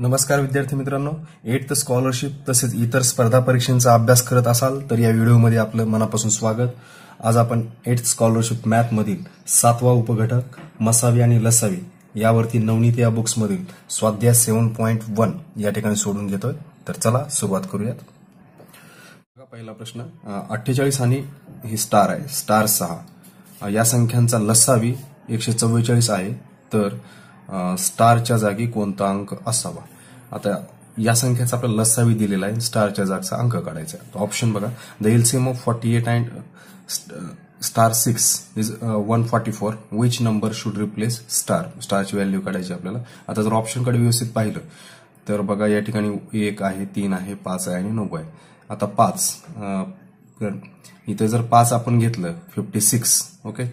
नमस्कार विद्यार्थी मित्रांनो एट्थ स्कॉलरशिप तसेच इतर स्पर्धा परीक्षांचा अभ्यास करत असाल तर या व्हिडिओमध्ये आपलं मनापासून स्वागत आज आपण एट स्कॉलरशिप मधील सातवा उपघटक मसावी आणि लसावी यावरती नवनीत या बुक्समधील स्वाध्याय सेवन पॉईंट वन या ठिकाणी सोडून घेतोय तर चला सुरुवात करूयात पहिला प्रश्न अठ्ठेचाळीस आणि ही स्टार आहे स्टार सहा या संख्यांचा लसावी एकशे चव्वेचाळीस आहे तर स्टारच्या जागी कोणता अंक असावा आता या संख्येचा आपल्याला लसावी दिलेला आहे स्टारच्या जागचा अंक काढायचा आहे ऑप्शन बघा the LCM of forty eight and star six is one forty four which number should replace star स्टारची व्हॅल्यू काढायची आपल्याला आता जर ऑप्शनकडे व्यवस्थित पाहिलं तर बघा या ठिकाणी एक आहे तीन आहे पाच आहे आणि नऊ आहे आता पाच इथे जर पाच आपण घेतलं फिफ्टी सिक्स ओके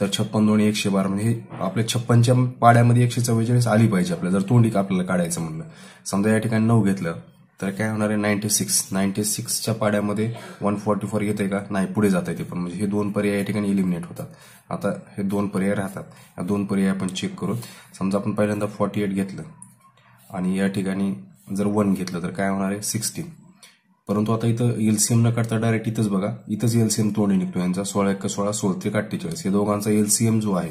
तर छप्पन दोन्ही एकशे बारा म्हणजे आपल्या छप्पनच्या पाड्यामध्ये एकशे चव्वेचाळीस आली पाहिजे आपल्याला जर तोंडी आपल्याला काढायचं म्हणलं समजा या ठिकाणी नऊ घेतलं तर काय होणार आहे नाईन्टी सिक्स नाईन्टी सिक्सच्या पाड्यामध्ये वन फॉर्टी फोर येते का नाही पुढे आहे ते पण म्हणजे हे दोन पर्याय या ठिकाणी इलिमिनेट होतात आता हे दोन पर्याय राहतात या दोन पर्याय आपण चेक करू समजा आपण पहिल्यांदा फॉर्टी एट घेतलं आणि या ठिकाणी जर वन घेतलं तर काय होणार आहे सिक्स्टीन परंतु आता इथं एलसीएम न काढता डायरेक्ट इथंच बघा इथंच एलसीएम तोंडी निघतो यांचा सोळा एक सोळा ते अठ्ठेचाळीस या दोघांचा एलसीएम जो आहे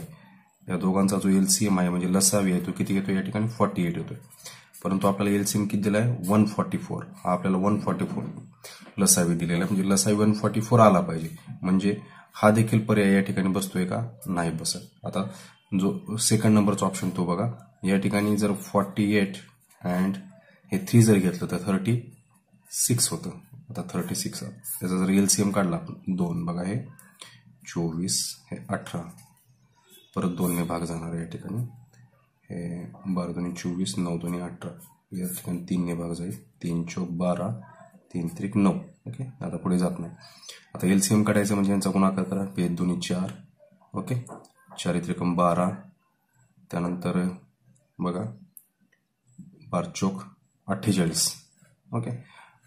या दोघांचा जो एलसीएम आहे म्हणजे लसावी आहे तो किती येतो या ठिकाणी फॉर्टी एट येतोय परंतु आपल्याला एलसीएम किती दिला आहे वन फॉर्टी फोर हा आपल्याला वन फॉर्टी फोर लसावी दिलेला आहे म्हणजे लसावी वन फॉर्टी फोर आला पाहिजे म्हणजे हा देखील पर्याय या ठिकाणी बसतोय का नाही बसत आता जो सेकंड नंबरचा ऑप्शन तो बघा या ठिकाणी जर फॉर्टी एट अँड हे थ्री जर घेतलं तर थर्टी सिक्स होतं आता थर्टी सिक्स त्याचा जर एल सी एम काढला आपण दोन बघा हे चोवीस हे अठरा परत दोनने भाग जाणार आहे या ठिकाणी हे बारा दोन्ही चोवीस नऊ दोन्ही अठरा या ठिकाणी तीनने भाग जाईल तीन चौक बारा तीन त्रिक नऊ ओके आता पुढे जात नाही आता एल सी एम काढायचं म्हणजे यांचा गुणाकार करा पे दोन्ही चार ओके चार त्रिकम बारा त्यानंतर बघा बार चौक अठ्ठेचाळीस ओके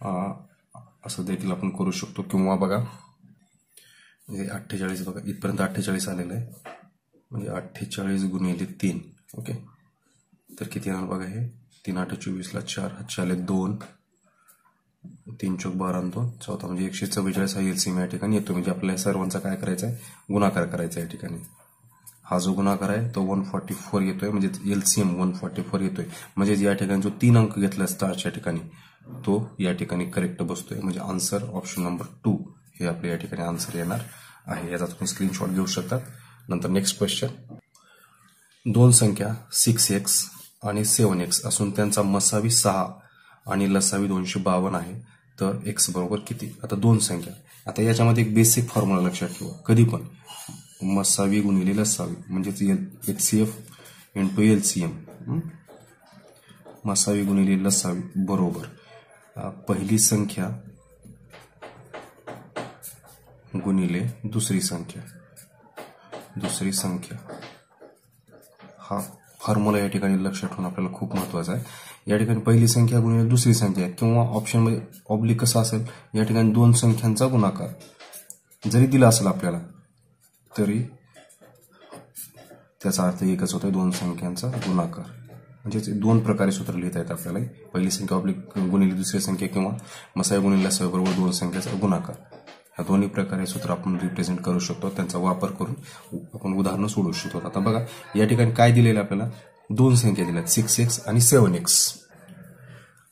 असं देखील आपण करू शकतो किंवा बघा म्हणजे अठ्ठेचाळीस बघा इथपर्यंत अठ्ठेचाळीस आलेलं आहे म्हणजे अठ्ठेचाळीस गुणिले तीन ओके तर किती येणार बघा हे तीन आठ चोवीसला चार हातचे आले दोन तीन चौक बार दोन चौथा म्हणजे एकशे चव्वेचाळीस हा एल सी या ठिकाणी येतो म्हणजे आपल्या सर्वांचा काय करायचं आहे गुणाकार करायचा आहे या ठिकाणी हा जो गुणाकार आहे तो वन फॉर्टी फोर येतोय म्हणजे L C one forty four येतोय म्हणजे या ठिकाणी जो तीन अंक घेतला स्टारच्या ठिकाणी तो या ठिकाणी करेक्ट बसतोय म्हणजे आन्सर ऑप्शन नंबर टू हे आपले या ठिकाणी आन्सर येणार आहे याचा तुम्ही स्क्रीनशॉट घेऊ शकता नंतर नेक्स्ट क्वेश्चन दोन संख्या सिक्स एक्स आणि सेवन एक्स असून त्यांचा मसावी सहा आणि लसावी दोनशे बावन आहे तर एक्स बरोबर किती आता दोन संख्या आता याच्यामध्ये एक बेसिक फॉर्म्युला लक्षात ठेवा कधी पण मसावी गुणिले लसावी म्हणजेच H C F into L C M मसावी गुणिले लसावी बरोबर पहिली संख्या गुणिले दुसरी संख्या दुसरी संख्या हा फॉर्म्युला या ठिकाणी लक्षात ठेवून आपल्याला खूप महत्वाचा आहे या ठिकाणी पहिली संख्या गुणिले दुसरी संख्या किंवा ऑप्शनमध्ये ऑब्लिक कसा असेल या ठिकाणी दोन संख्यांचा गुणाकार जरी दिला असेल आपल्याला तरी त्याचा अर्थ एकच होतो दोन संख्यांचा गुणाकार म्हणजेच दोन प्रकारे सूत्र लिहिता येतात आपल्याला पहिली संख्या आपली गुणिले दुसरी संख्या किंवा मसाय गुणिले सह बरोबर दोन संख्याचा गुणाकार ह्या दोन्ही प्रकारे सूत्र आपण रिप्रेझेंट करू शकतो त्यांचा वापर करून आपण उदाहरणं सोडवू शकतो आता बघा या ठिकाणी काय दिलेलं आपल्याला दोन संख्या दिल्या सिक्स एक्स आणि सेवन एक्स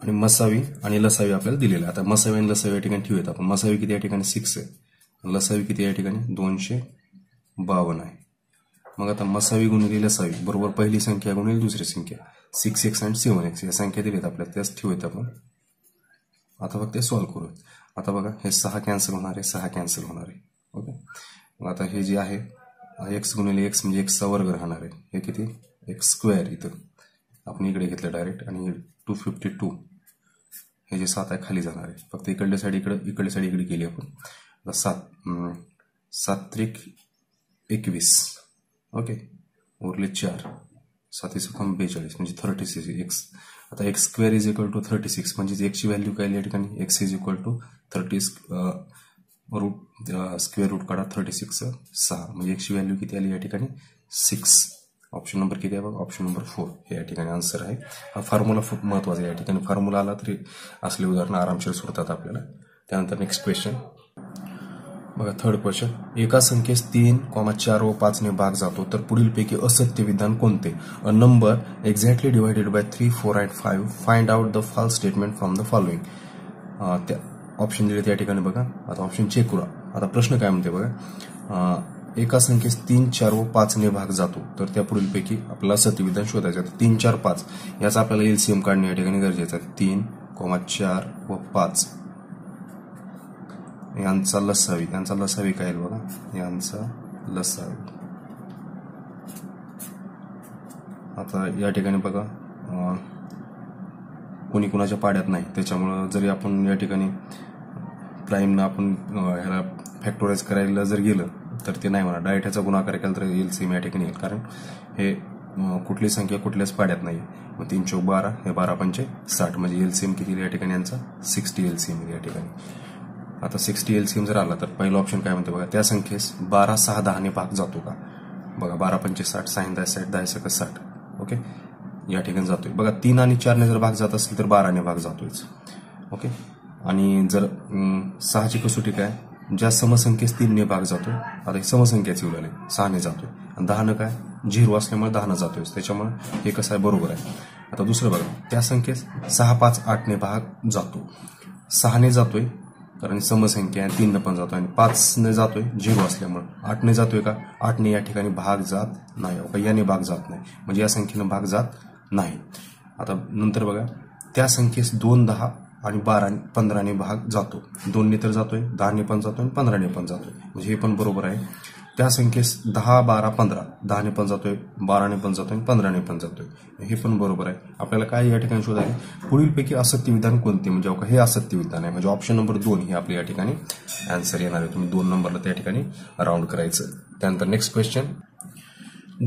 आणि मसावी आणि लसावी आपल्याला आहे आता मसावी आणि लसावी या ठिकाणी ठेवूयात आपण मसावी किती या ठिकाणी सिक्स आहे लसावी किती या ठिकाणी दोनशे बावन्न आहे मग आता मसावी गुणिले असावी बरोबर पहिली संख्या गुणिले दुसरी संख्या six x and seven x या संख्या दिल्यात आपल्या त्याच ठेवूयात आपण आता फक्त सॉल्व्ह करूयात आता बघा हे सहा कॅन्सल होणार आहे सहा कॅन्सल होणार आहे ओके मग आता हे जे आहे एक्स गुणिले एक्स म्हणजे चा वर्ग राहणार आहे हे किती एक्स स्क्वेअर इथं आपण इकडे घेतलं डायरेक्ट आणि टू फिफ्टी टू हे जे सात आहे खाली जाणार आहे फक्त इकडल्या साईड इकडं इकडल्या साईड इकडे गेली आपण सात सात्रिक एकवीस ओके उरले चार सात एकोण बेचाळीस म्हणजे थर्टी सिक्स एक्स आता x square is equal to thirty six म्हणजे एक्सची व्हॅल्यू काय या ठिकाणी x is equal to thirty root square root काढा थर्टी सिक्स सहा म्हणजे एक्सची व्हॅल्यू किती आली या ठिकाणी सिक्स ऑप्शन नंबर किती आहे बघा ऑप्शन नंबर फोर हे या ठिकाणी आन्सर आहे हा फॉर्म्युला खूप महत्त्वाचा आहे या ठिकाणी फॉर्म्युला आला तरी असले उदाहरणं आरामशीर सोडतात आपल्याला त्यानंतर नेक्स्ट क्वेश्चन बघा थर्ड क्वेश्चन एका संख्येस तीन कॉमा चार व ने भाग जातो तर पुढीलपैकी असत्य विधान कोणते अ number exactly divided by three four and five find out the fall statement from the following त्या ऑप्शन दिले त्या ठिकाणी बघा आता ऑप्शन चेक करा आता प्रश्न काय म्हणते बघा uh, एका संख्येस तीन चार व ने भाग जातो तर त्या पुढीलपैकी आपल्याला विधान शोधायचं आहे तीन चार पाच याचा आपल्याला एलसीएम काढणे या ठिकाणी गरजेचं आहे तीन कॉमा चार व पाच यांचा लसावी त्यांचा लसावी काय बघा यांचा लसावी आता या ठिकाणी बघा कोणी कुणाच्या पाड्यात नाही त्याच्यामुळं जरी आपण या ठिकाणी प्राईमनं आपण ह्याला फॅक्टोराईज करायला जर गेलं तर ते नाही म्हणा डायट ह्याचा गुणाकार केला तर येईल सेम या ठिकाणी येईल कारण हे कुठली संख्या कुठल्याच पाड्यात नाही मग तीन चौक बारा हे बारा पंचे साठ म्हणजे एल सी एम किती या ठिकाणी यांचा सिक्स्टी एल सी एम या ठिकाणी आता सिक्स्टी एलसीएम जर आला तर पहिला ऑप्शन काय म्हणते बघा त्या संख्येस बारा सहा दहाने भाग जातो का बघा बारा पंचे साठ साईन दहा साठ दहा सक साठ ओके या ठिकाणी जातोय बघा तीन आणि चारने जर भाग जात असेल तर बाराने भाग जातोय ओके आणि जर सहाची कसोटी काय ज्या समसंख्येस तीनने भाग जातो आता ही समसंख्याच येऊ लागले सहाने जातोय आणि दहानं काय झिरो असल्यामुळे दहानं जातोय त्याच्यामुळे हे कसं आहे बरोबर आहे आता दुसरं बघा त्या संख्येस सहा पाच आठने भाग जातो सहाने जातोय कारण समसंख्या तीननं पण जातो आणि पाचने जातोय झिरो असल्यामुळं ने जातोय का आठने या ठिकाणी भाग जात नाही हो, याने भाग जात नाही म्हणजे या संख्येने भाग जात नाही आता नंतर बघा त्या संख्येस दोन दहा आणि बारा पंधराने भाग जातो दोनने तर जातोय दहाने पण जातो आणि पंधराने पण जातोय म्हणजे हे पण बरोबर आहे त्या संख्येस दहा बारा पंधरा दहाने पण जातोय बाराने पण जातोय पंधराने पण जातोय हे पण बरोबर आहे आपल्याला काय या ठिकाणी शोधायचं आहे पुढीलपैकी असत्य विधान कोणते म्हणजे हे असत्य विधान आहे म्हणजे ऑप्शन नंबर दोन हे आपल्या या ठिकाणी आन्सर येणार आहे तुम्ही दोन नंबरला त्या ठिकाणी राऊंड करायचं त्यानंतर नेक्स्ट क्वेश्चन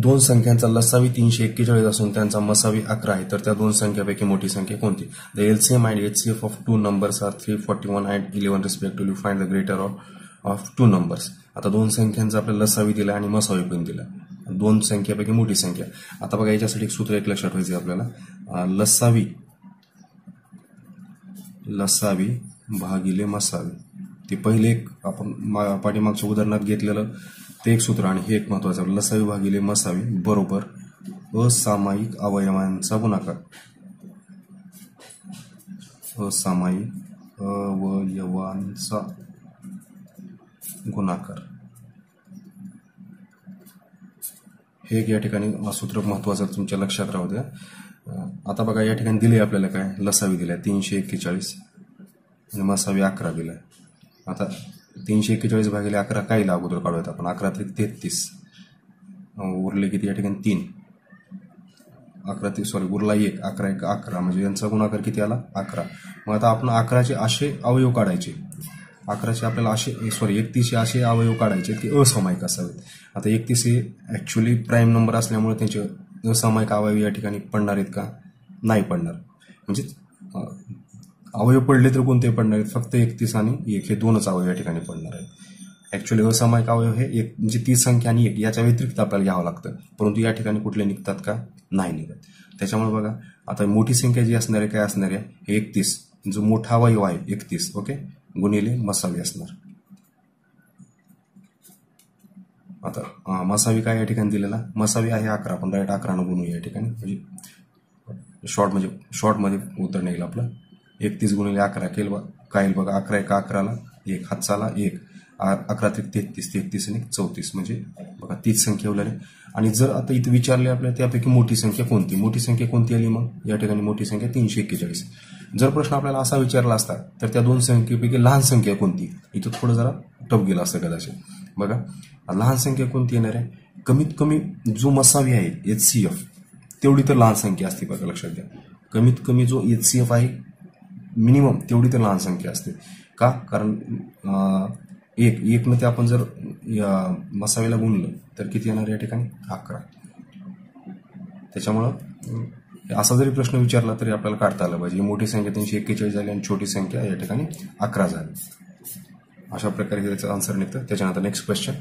दोन संख्यांचा लसावी तीनशे एक्केचाळीस असून त्यांचा मसावी अकरा आहे तर त्या दोन संख्यापैकी मोठी संख्या कोणती द एलसीएम सी HCF of two numbers are three forty one and eleven respectively find the greater of two numbers आता दोन संख्यांचा आपल्याला लसावी दिला आणि मसावी पण दिला दोन संख्यापैकी मोठी संख्या आता बघा याच्यासाठी एक सूत्र एक लक्षात ठेवायचं आपल्याला लसावी लसावी भागिले मसावी ते पहिले एक आपण पाठीमागच्या उदाहरणात घेतलेलं ते एक सूत्र आणि हे एक महत्वाचं लसावी भागिले मसावी बरोबर असामायिक अवयवांचा गुणाकार असामायिक अवयवांचा गुणाकार हे एक या ठिकाणी सूत्र महत्वाचं तुमच्या लक्षात राहू द्या आता बघा या ठिकाणी दिले आपल्याला काय लसावी दिल्या तीनशे एक्केचाळीस आणि मसावी अकरा दिला आता तीनशे एक्केचाळीस भागिले अकरा काही अगोदर काढूयात आपण अकरा ते तेहतीस उरले किती या ठिकाणी तीन अकरा ते सॉरी उरला एक अकरा एक अकरा म्हणजे यांचा गुणाकार किती आला अकरा मग आता आपण अकराचे असे अवयव काढायचे अकराशे आपल्याला असे सॉरी एकतीसशे असे अवयव काढायचे की असामायिक असावेत आता एकतीस हे ॲक्च्युली प्राईम नंबर असल्यामुळे त्यांचे असामायिक अवयव या ठिकाणी पडणार आहेत का नाही पडणार म्हणजे अवयव पडले तर कोणते पडणार आहेत फक्त एकतीस आणि एक हे दोनच अवयव या ठिकाणी पडणार आहेत ॲक्च्युली असामायिक अवयव हे एक म्हणजे तीस संख्या आणि एक याच्या व्यतिरिक्त आपल्याला घ्यावं लागतं परंतु या ठिकाणी कुठले निघतात का नाही निघत त्याच्यामुळे बघा आता मोठी संख्या जी असणार आहे काय असणार आहे हे एकतीस जो मोठा अवयव आहे एकतीस ओके गुणिले मसावी असणार आता मसावी काय या ठिकाणी दिलेला मसावी आहे अकरा आपण डायरेक्ट अकरानं गुणूया या ठिकाणी म्हणजे शॉर्ट म्हणजे शॉर्टमध्ये उत्तर निघेल आपलं एकतीस गुणिले अकरा केल काय बघा अकरा एका अकराला एक चाला एक अकरा ते तेहतीस तेहतीस आणि चौतीस म्हणजे बघा तीच संख्या उलाने आणि जर आता इथं विचारले आपल्याला त्यापैकी मोठी संख्या कोणती मोठी संख्या कोणती आली मग या ठिकाणी मोठी संख्या तीनशे एक्केचाळीस जर प्रश्न आपल्याला असा विचारला असता तर त्या दोन संख्येपैकी लहान संख्या कोणती इथं थोडं जरा टप गेलं असतं कदाचित बघा लहान संख्या कोणती येणार आहे कमीत कमी जो मसावी आहे एच सी एफ तेवढी तर लहान संख्या असते बघा लक्षात घ्या कमीत कमी जो एच सी एफ आहे मिनिमम तेवढी तर लहान संख्या असते का कारण एक मध्ये आपण जर मसावेला गुणलं तर किती येणार या ठिकाणी अकरा त्याच्यामुळं असा जरी प्रश्न विचारला तरी आपल्याला काढता आला पाहिजे मोठी संख्या तीनशे एक्केचाळीस झाली आणि छोटी संख्या या ठिकाणी अकरा झाली अशा प्रकारे त्याचा आन्सर निघतं त्याच्यानंतर नेक्स्ट क्वेश्चन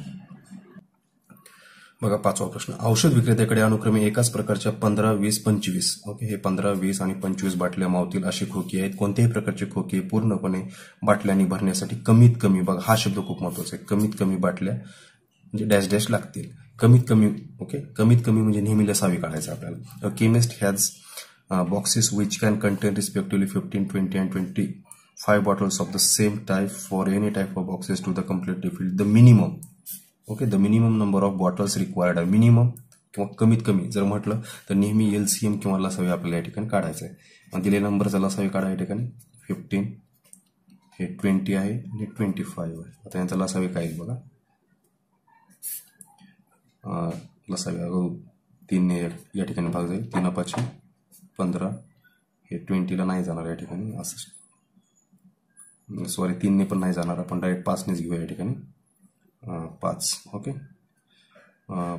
बघा पाचवा प्रश्न औषध विक्रेत्याकडे अनुक्रमे एकाच प्रकारच्या पंधरा वीस पंचवीस ओके हे पंधरा वीस आणि पंचवीस बाटल्या मावतील अशी खोकी आहेत कोणत्याही प्रकारचे खोकी पूर्णपणे बाटल्यांनी भरण्यासाठी कमीत कमी बघा हा शब्द खूप महत्वाचा आहे कमीत कमी बाटल्या म्हणजे डॅश डॅश लागतील कमीत कमी ओके कमीत कमी म्हणजे नेहमी लसावी काढायचं आपल्याला chemist has boxes which can contain respectively fifteen twenty and twenty five bottles of the same type for any type of boxes to the complete डिफिल्ड the minimum okay the minimum number of bottles required आहे minimum किंवा कमीत कमी जर म्हटलं तर नेहमी L C M किंवा लसावी आपल्याला या ठिकाणी काढायचं आहे मग दिले नंबरचा लसावी काढा या ठिकाणी फिफ्टीन हे ट्वेंटी आहे आणि ट्वेंटी फाईव्ह आहे आता यांचा लसावी काय बघा लसावी तीनने या ठिकाणी भाग जाईल तीन पाचशे पंधरा हे ट्वेंटीला नाही जाणार या ठिकाणी असं सॉरी तीनने पण नाही जाणार आपण डायरेक्ट पाचनेच घेऊ या ठिकाणी पाच ओके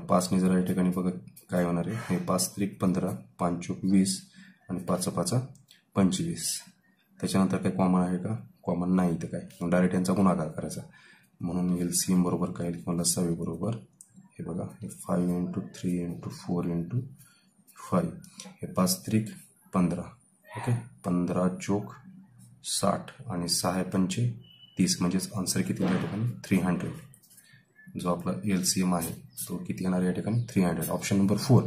पाचने जरा या ठिकाणी बघा काय होणार आहे हे पाच त्रिक पंधरा पाच चोक वीस आणि पाच पाच पंचवीस त्याच्यानंतर काय कॉमन आहे का कॉमन नाही इथं काय डायरेक्ट यांचा गुणाकार करायचा म्हणून येईल सीम बरोबर काय येईल किंवा लसावी बरोबर हे बघा हे five into three into four into five हे पाच त्रिक पंधरा ओके पंधरा चोक साठ आणि सहा पंचे तीस म्हणजेच आन्सर किती या ठिकाणी थ्री हंड्रेड जो आपला एल सी एम आहे तो किती येणार या ठिकाणी three hundred option number four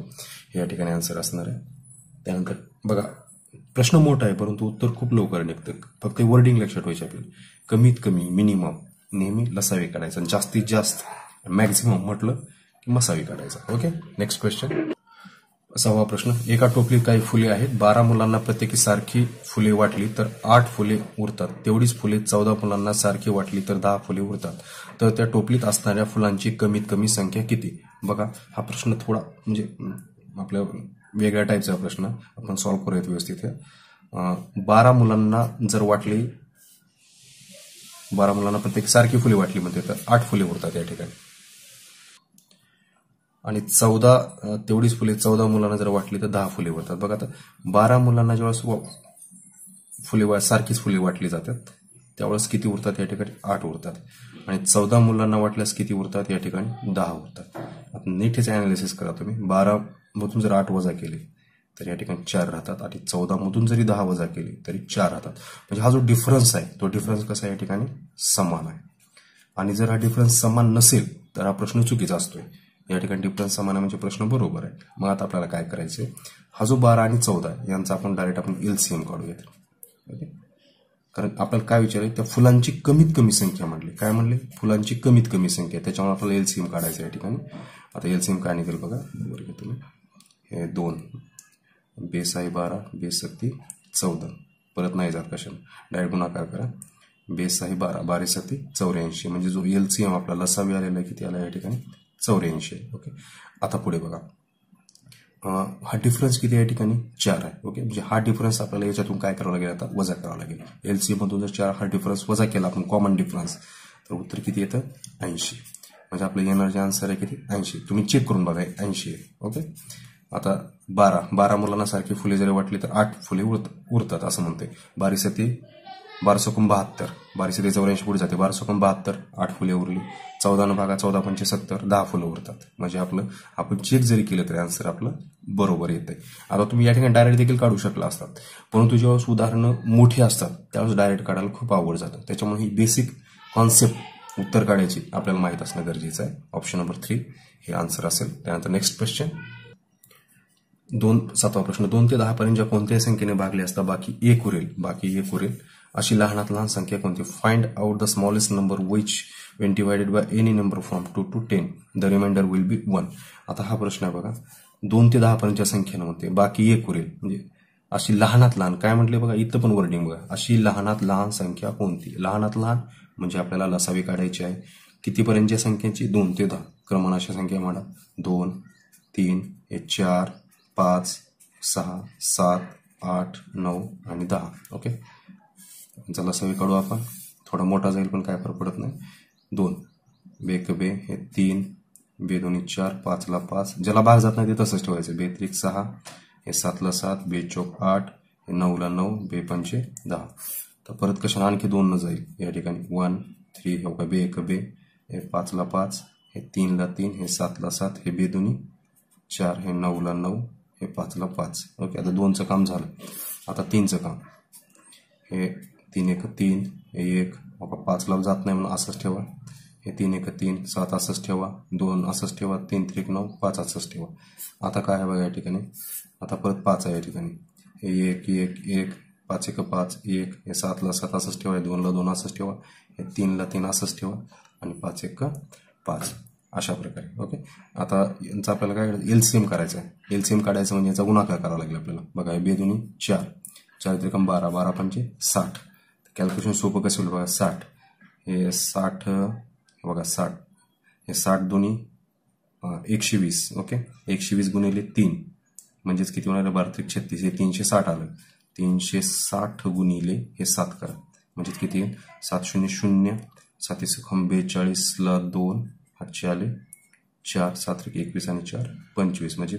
हे या ठिकाणी आन्सर असणार आहे त्यानंतर बघा प्रश्न मोठा आहे परंतु उत्तर खूप लवकर निघतं फक्त वर्डिंग लक्षात ठेवायचे आपल्याला कमीत कमी मिनिमम नेहमी लसावी काढायचा जास्तीत जास्त मॅक्झिमम म्हटलं की मसावी काढायचा ओके नेक्स्ट क्वेश्चन सहावा प्रश्न एका टोपलीत काही फुले आहेत बारा मुलांना प्रत्येकी सारखी फुले वाटली तर आठ फुले उरतात तेवढीच फुले चौदा मुलांना सारखी वाटली तर दहा फुले उरतात तर त्या टोपलीत असणाऱ्या फुलांची कमीत कमी संख्या किती बघा हा प्रश्न थोडा म्हणजे आपल्या वेगळ्या टाईपचा प्रश्न आपण सॉल्व्ह करूयात व्यवस्थित बारा मुलांना जर वाटली बारा मुलांना प्रत्येक सारखी फुले वाटली म्हणते तर आठ फुले उरतात या ठिकाणी आणि चौदा तेवढीच फुले चौदा मुलांना जर वाटली तर दहा फुले उरतात बघा आता बारा मुलांना जेव्हा फुले सारखीच फुले वाटली जातात त्यावेळेस किती उरतात या ठिकाणी आठ उरतात आणि चौदा मुलांना वाटल्यास किती उरतात या ठिकाणी दहा उरतात नीटच अनालिसिस करा तुम्ही बारामधून जर आठ वजा केले तर या ठिकाणी चार राहतात आणि चौदामधून जरी दहा वजा केली तरी चार राहतात म्हणजे हा जो डिफरन्स आहे तो डिफरन्स कसा या ठिकाणी समान आहे आणि जर हा डिफरन्स समान नसेल तर हा प्रश्न चुकीचा असतोय या ठिकाणी डिफरन्स समान म्हणजे प्रश्न बरोबर आहे मग आता आपल्याला काय करायचं हा जो बारा आणि चौदा यांचा आपण डायरेक्ट आपण एल सी एम काढूयात ओके कारण आपल्याला काय विचार त्या फुलांची कमीत कमी संख्या म्हणली काय म्हणले फुलांची कमीत कमी संख्या त्याच्यामुळे आपल्याला एल सी एम काढायचं या ठिकाणी आता एल सी एम काय निघेल बघा बरं घेतो हे दोन बेस आहे बारा बेस सक्ती चौदा परत नाही जात कशाने डायरेक्ट गुणाकार करा बेस आहे बारा बारे सत्ती चौऱ्याऐंशी म्हणजे जो एल सी एम आपला लसावी आलेला आहे किती आला या ठिकाणी चौऱ्याऐंशी आहे ओके आता पुढे बघा हा डिफरन्स किती आहे ठिकाणी चार आहे ओके म्हणजे हा डिफरन्स आपल्याला याच्यातून काय करावं लागेल आता वजा करावा लागेल एल सी मधून जर चार हा डिफरन्स वजा केला आपण कॉमन डिफरन्स तर उत्तर किती येतं ऐंशी म्हणजे आपलं येणार आन्सर आहे किती ऐंशी तुम्ही चेक करून बघा ऐंशी आहे ओके आता बारा बारा मुलांना सारखी फुले जरी वाटली तर आठ फुले उरत उरतात असं म्हणते बारीसाठी बारसोकम बहात्तर बारीशे ते चौऱ्याऐंशी पुढे जाते बारसोकम बहात्तर आठ फुले उरली चौदा न भागा चौदा पंचे सत्तर दहा फुलं उरतात म्हणजे आपलं आपण चेक जरी केलं तरी आन्सर आपलं बरोबर येते आता तुम्ही या ठिकाणी डायरेक्ट देखील काढू शकला असतात परंतु जेव्हा उदाहरणं मोठी असतात त्यावेळेस डायरेक्ट काढायला खूप आवड जातं त्याच्यामुळे ही बेसिक कॉन्सेप्ट उत्तर काढायची आपल्याला माहीत असणं गरजेचं आहे ऑप्शन नंबर थ्री हे आन्सर असेल त्यानंतर नेक्स्ट क्वेश्चन दोन सातवा प्रश्न दोन ते दहापर्यंत ज्या कोणत्याही संख्येने भागले असता बाकी एक उरेल बाकी एक उरेल अशी लहानात लहान संख्या कोणती find out the smallest number which when divided by any number from two to ten the reminder will be one आता हा प्रश्न आहे बघा दोन ते दहा पर्यंतच्या बाकी एक उरेल म्हणजे अशी लहानात लहान काय म्हटले बघा इथं पण वर्डिंग बघा अशी लहानात लहान संख्या कोणती लहानात लहान म्हणजे आपल्याला लसावी काढायची आहे कितीपर्यंतच्या संख्येची दोन ते दहा अशा संख्या म्हणा दोन तीन चार पाच सहा सात आठ नऊ आणि दहा ओके चला सवी काढू आपण थोडा मोठा जाईल पण काय फरक पडत नाही दोन बेक बे हे तीन बे दोन्ही चार पाचला पाच ज्याला भाग जात नाही ते तसंच ठेवायचं बे त्रिक सहा हे सातला सात बे चौक आठ हे नऊला नऊ बे पंचे दहा तर परत कशाला आणखी दोननं जाईल या ठिकाणी वन थ्री हो का बे एक बे हे पाचला पाच हे तीनला तीन हे सातला सात हे बे दोन्ही चार हे नऊला नऊ हे पाचला पाच ओके आता दोनचं काम झालं आता तीनचं काम हे तीन एक तीन एक पाचला जात नाही म्हणून असंच ठेवा हे तीन एक तीन सात असंच ठेवा दोन असंच ठेवा तीन त्रिक नऊ पाच असंच ठेवा आता काय आहे बघा या ठिकाणी आता परत पाच आहे या ठिकाणी हे एक एक एक पाच एक पाच एक हे सातला सात असंच ठेवा हे दोनला दोन असंच ठेवा हे तीनला तीन असंच ठेवा आणि पाच एक पाच अशा प्रकारे ओके आता यांचं आपल्याला काय सी एम करायचं आहे एल एम काढायचं म्हणजे याचा गुणाकार करावा लागेल आपल्याला बघा हे बेदुनी चार चार त्रिकम बारा बारा पंचे साठ कॅल्क्युलेशन सोपं कसं होईल बघा साठ हे साठ बघा साठ हे साठ दोन्ही एकशे वीस ओके एकशे वीस गुणिले तीन म्हणजेच किती होणार बारा छत्तीस हे तीनशे साठ आलं तीनशे साठ गुणिले हे सात करा म्हणजेच किती येईल सात शून्य शून्य सातीस बेचाळीसला दोन हातशे आले चार सात एकवीस आणि चार पंचवीस म्हणजे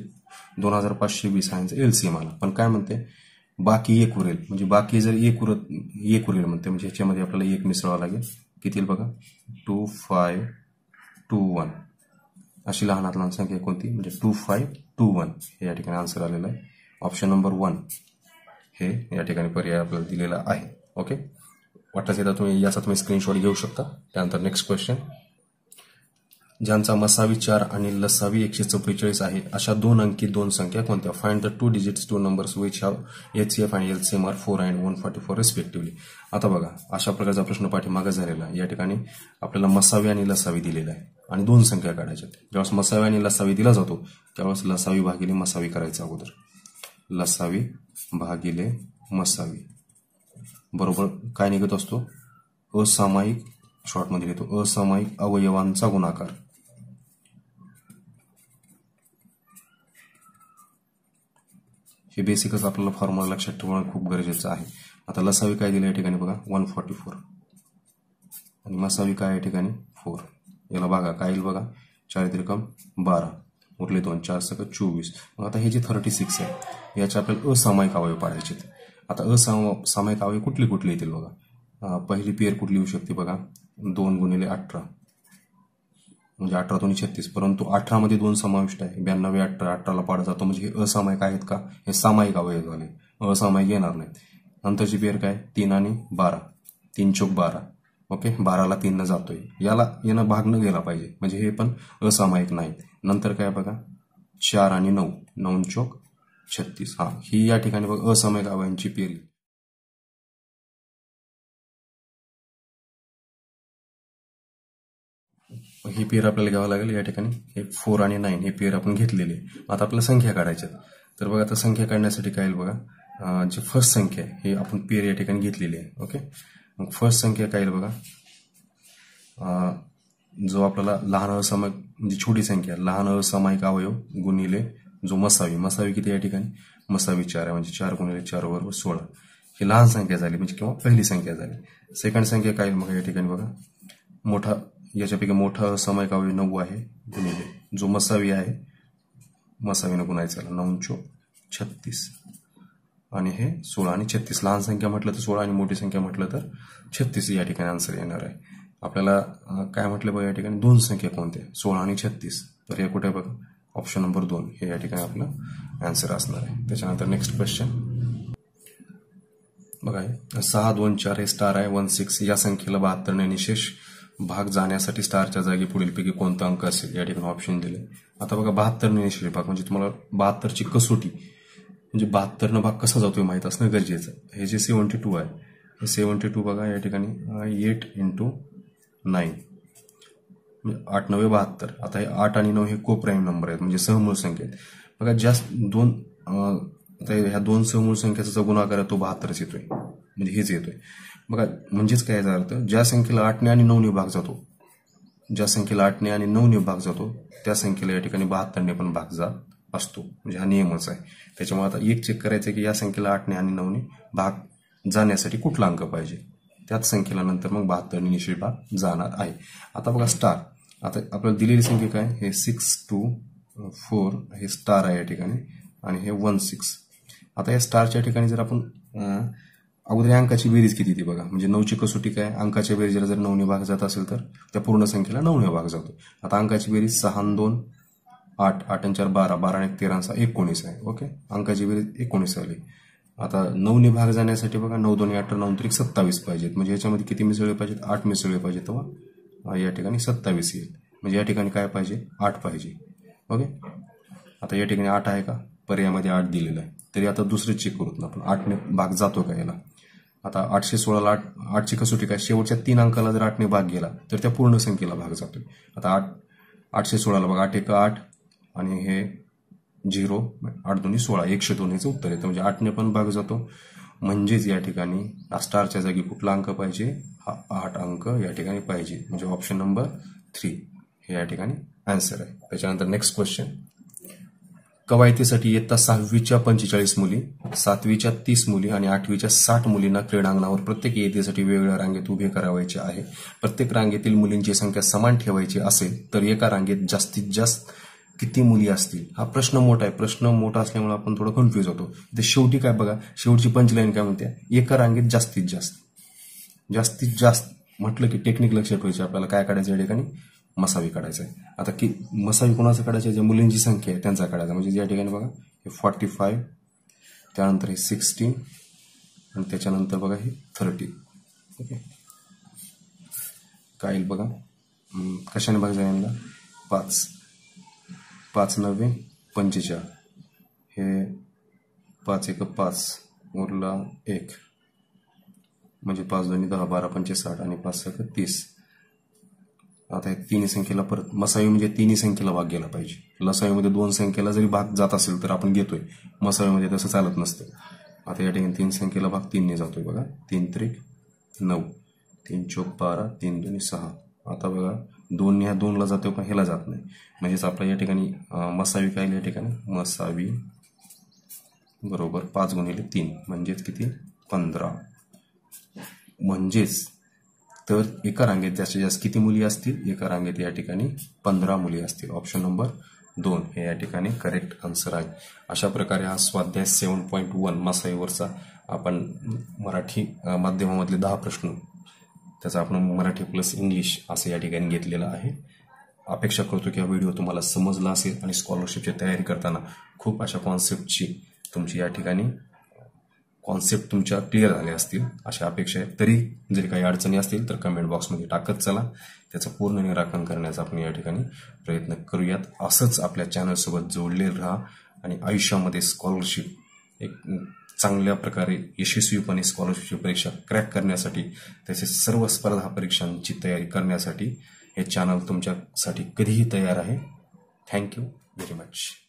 दोन हजार पाचशे वीस हा एल सी एम आला पण काय म्हणते बाकी एक उरेल म्हणजे बाकी जर एक उरत एक उरेल म्हणते म्हणजे ह्याच्यामध्ये आपल्याला एक मिसळावा लागेल किती बघा टू फाय टू वन अशी लहानात लहान संख्या कोणती म्हणजे टू फाय टू वन हे या ठिकाणी आन्सर आलेलं आहे ऑप्शन नंबर वन हे या ठिकाणी पर्याय आपल्याला दिलेला आहे ओके वाटतं येतात तुम्ही याचा तुम्ही स्क्रीनशॉट घेऊ शकता त्यानंतर नेक्स्ट क्वेश्चन ज्यांचा मसावी चार आणि लसावी एकशे चौवेचाळीस आहे अशा दोन अंकी दोन संख्या कोणत्या find the two digits two numbers which have H C F आणि L C M are four and one forty four respectively आता बघा अशा प्रकारचा प्रश्न पाठीमागा झालेला या ठिकाणी आपल्याला मसावी आणि लसावी दिलेला आहे आणि दोन संख्या काढायच्या ज्यावेळेस मसावी आणि लसावी दिला जातो त्यावेळेस लसावी भागिले मसावी करायचा अगोदर लसावी भागिले मसावी बरोबर काय निघत असतो असामायिक शॉर्टमध्ये घेतो असामायिक अवयवांचा गुणाकार हे बेसिकच आपल्याला फॉर्म्युला लक्षात ठेवणं खूप गरजेचं आहे आता लसावी काय दिलं या ठिकाणी बघा वन फॉर्टी फोर आणि मसावी काय या ठिकाणी फोर याला बघा काय येईल बघा चाळीत रक्कम बारा उरले दोन चार सक चोवीस मग आता हे जे थर्टी सिक्स आहे याचे आपल्याला असामायिक अवयव पाडायचे आता असाम सामायिक अवयव कुठली कुठली येतील बघा पहिली पेअर कुठली येऊ शकते बघा दोन गुणिले अठरा म्हणजे अठरा दोन छत्तीस परंतु अठरामध्ये दोन समाविष्ट आहे ब्याण्णव अठरा अठराला पाड जातो म्हणजे हे असामायिक आहेत का हे सामायिक अवयव झाले असामायिक येणार नाही नंतरची पेर काय तीन आणि बारा तीन चोक बारा ओके बाराला तीननं जातोय याला यानं भाग न गेला पाहिजे म्हणजे हे पण असामायिक नाही नंतर काय बघा चार आणि नऊ नऊ चौक छत्तीस हा ही या ठिकाणी बघा असामायिक अवयांची पेरली हे पेअर आपल्याला घ्यावं लागेल या ठिकाणी हे फोर आणि नाईन हे पेअर आपण घेतलेले आता आपल्याला संख्या काढायच्या तर बघा आता संख्या काढण्यासाठी काय बघा जी फर्स्ट संख्या आहे हे आपण पेर या ठिकाणी घेतलेली आहे ओके मग फर्स्ट संख्या काय येईल बघा जो आपल्याला लहान असामायिक म्हणजे छोटी संख्या लहान असामायिक अवयव गुणिले जो मसावी मसावी किती या ठिकाणी मसावी चार आहे म्हणजे चार गुणिले चार वर सोळा ही लहान संख्या झाली म्हणजे किंवा पहिली संख्या झाली सेकंड संख्या काय मग या ठिकाणी बघा मोठा याच्यापैकी मोठा समय काव्य नऊ आहे गुणिले जो मसावी आहे मसावीनं गुणायचा नऊचो छत्तीस आणि हे सोळा आणि छत्तीस लहान संख्या म्हटलं तर सोळा आणि मोठी संख्या म्हटलं तर छत्तीस या ठिकाणी आन्सर येणार आहे आपल्याला काय म्हटलं बघा या ठिकाणी दोन संख्या कोणत्या सोळा आणि छत्तीस तर हे कुठे बघा ऑप्शन नंबर दोन हे या ठिकाणी आपलं आन्सर असणार आहे त्याच्यानंतर नेक्स्ट क्वेश्चन बघा सहा दोन चार हे स्टार आहे वन सिक्स या संख्येला बहात्तर निशेष भाग जाण्यासाठी स्टारच्या जागी पुढीलपैकी कोणता अंक असेल या ठिकाणी ऑप्शन दिले आता बघा बहात्तर निष्क्रिय भाग म्हणजे तुम्हाला बहात्तरची कसोटी म्हणजे बहात्तरनं भाग कसा जातो हे माहीत असणं गरजेचं हे जे सेवन्टी टू आहे सेवन्टी टू बघा या ठिकाणी एट इंटू नाईन आठ नव्हे बहात्तर आता हे आठ आणि नऊ हे को प्राईम नंबर आहेत म्हणजे सहमूळ संख्या आहेत बघा जास्त दोन आता ह्या दोन सहमूळ संख्याचा जो गुणाकार आहे तो बहात्तरच येतोय म्हणजे हेच येतोय बघा म्हणजेच काय याचा अर्थ ज्या संख्येला आठने आणि नऊने भाग जातो ज्या संख्येला आठने आणि ने भाग जातो त्या संख्येला या ठिकाणी बहात्तरने पण भाग जात असतो म्हणजे हा नियमच आहे त्याच्यामुळे आता एक चेक करायचं की या संख्येला आठने आणि नऊने भाग जाण्यासाठी कुठला अंक पाहिजे त्याच संख्येला नंतर मग बहात्तरने निश्चित भाग जाणार आहे आता बघा स्टार आता आपल्याला दिलेली संख्या काय हे सिक्स टू फोर हे स्टार आहे या ठिकाणी आणि हे वन सिक्स आता या स्टारच्या ठिकाणी जर आपण अगोदर अंकाची बेरीज किती ती बघा म्हणजे नऊची कसोटी काय अंकाच्या बेरीजला जर नऊने भाग जात असेल तर त्या पूर्ण संख्येला नऊने भाग जातो आता अंकाची बेरीज सहा दोन आठ आठ आणि चार बारा बारा एक तेरा एकोणीस आहे ओके अंकाची बेरीज एकोणीस आली आता नऊने भाग जाण्यासाठी बघा नऊ दोन अठरा नऊ तरी सत्तावीस पाहिजेत म्हणजे याच्यामध्ये किती मिसळले पाहिजेत आठ मिसळले पाहिजेत तेव्हा या ठिकाणी सत्तावीस येईल म्हणजे या ठिकाणी काय पाहिजे आठ पाहिजे ओके आता या ठिकाणी आठ आहे का पर्यायामध्ये आठ दिलेलं आहे तरी आता दुसरं चेक करूत ना आपण आठने भाग जातो का याला आता आठशे सोळाला आठशे कसोटी काय शेवटच्या तीन अंकाला जर आठने भाग गेला तर त्या पूर्ण संख्येला भाग जातोय आता आठ आठशे सोळाला बघा आठ एक आठ आणि हे झिरो आठ दोन्ही सोळा एकशे दोन्हीचं उत्तर येतं म्हणजे आठने पण भाग जातो म्हणजेच या ठिकाणी स्टारच्या जागी कुठला अंक पाहिजे हा आठ अंक या ठिकाणी पाहिजे म्हणजे ऑप्शन नंबर थ्री हे या ठिकाणी आन्सर आहे त्याच्यानंतर नेक्स्ट क्वेश्चन कवायतीसाठी इयत्ता सहावीच्या पंचेचाळीस मुली सातवीच्या तीस मुली आणि आठवीच्या साठ मुलींना क्रीडांगणावर प्रत्येक इयत्तेसाठी वेगवेगळ्या रांगेत उभे करावायचे आहे प्रत्येक रांगेतील मुलींची संख्या समान ठेवायची असेल तर एका रांगेत जास्तीत जास्त किती मुली असतील हा प्रश्न मोठा आहे प्रश्न मोठा असल्यामुळे आपण थोडं कन्फ्यूज होतो ते शेवटी काय बघा शेवटची पंचलाईन काय म्हणते एका रांगेत जास्तीत जास्त जास्तीत जास्त म्हटलं की टेक्निक लक्षात ठेवायची आपल्याला काय काढायचं या ठिकाणी मसावी काढायचा आहे आता की मसावी कोणाचं काढायचा आहे ज्या मुलींची संख्या आहे त्यांचा काढायचा म्हणजे या ठिकाणी बघा हे फॉर्टी फाय त्यानंतर हे सिक्स्टीन आणि त्याच्यानंतर बघा हे थर्टी ओके काय येईल बघा कशाने भाग यांना पाच पाच नव्वे पंचेचाळ हे पाच एक पाच उरला एक म्हणजे पाच दोन्ही दहा बारा पंचे आणि पाच सक तीस आता हे तिन्ही संख्येला परत मसावी म्हणजे तिन्ही संख्येला भाग गेला पाहिजे लसावीमध्ये दोन संख्येला जरी भाग जात असेल तर आपण घेतोय मसावीमध्ये तसं चालत नसतं आता या ठिकाणी तीन संख्येला भाग तीनने जातोय बघा तीन त्रिक नऊ तीन चोक बारा तीन दोन्ही सहा आता बघा दोन ह्या दोनला जातो पण ह्याला जात नाही म्हणजेच आपला या ठिकाणी मसावी काय या ठिकाणी मसावी बरोबर पाच गुणिले तीन म्हणजेच किती पंधरा म्हणजेच तर एका रांगेत जास्तीत जास्त किती मुली असतील एका रांगेत या ठिकाणी पंधरा मुली असतील ऑप्शन नंबर दोन हे या ठिकाणी करेक्ट आन्सर आहे अशा प्रकारे हा स्वाध्याय सेवन पॉईंट वन मासाईवरचा आपण मराठी माध्यमामधले दहा प्रश्न त्याचा आपण मराठी प्लस इंग्लिश असं या ठिकाणी घेतलेलं आहे अपेक्षा करतो की हा व्हिडिओ तुम्हाला समजला असेल आणि स्कॉलरशिपची तयारी करताना खूप अशा कॉन्सेप्टची तुमची या ठिकाणी कॉन्सेप्ट तुमच्या क्लिअर झाल्या असतील अशा अपेक्षा आहेत तरी जरी काही अडचणी असतील तर कमेंट बॉक्समध्ये टाकत चला त्याचं पूर्ण निराकरण करण्याचा आपण या ठिकाणी प्रयत्न करूयात असंच आपल्या चॅनलसोबत जोडले राहा आणि आयुष्यामध्ये स्कॉलरशिप एक चांगल्या प्रकारे यशस्वीपणे स्कॉलरशिपची परीक्षा क्रॅक करण्यासाठी तसेच सर्व स्पर्धा परीक्षांची तयारी करण्यासाठी हे चॅनल तुमच्यासाठी कधीही तयार आहे थँक्यू व्हेरी मच